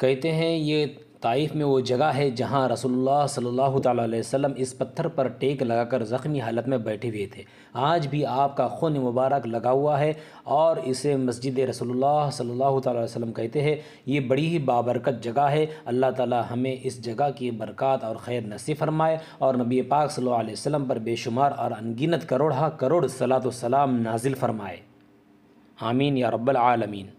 कहते हैं ये ताइफ में वो जगह है जहाँ रसोल्ला सल्ला अलैहि इस पत्थर पर टेक लगाकर ज़ख्मी हालत में बैठे हुए थे आज भी आपका खून मुबारक लगा हुआ है और इसे मस्जिद रसोल्ला सल्ला अलैहि कहते हैं ये बड़ी ही बाबरकत जगह है अल्लाह ताला हमें इस जगह की बरक़ात और खैर नसीब फरमाए और नबी पाक सल्लल्लाहु वसम पर बेशुमार और अनगिनत करोड़ा करोड़ सलात सलाम नाजिल फरमाए आमीन या रब्बल आलमीन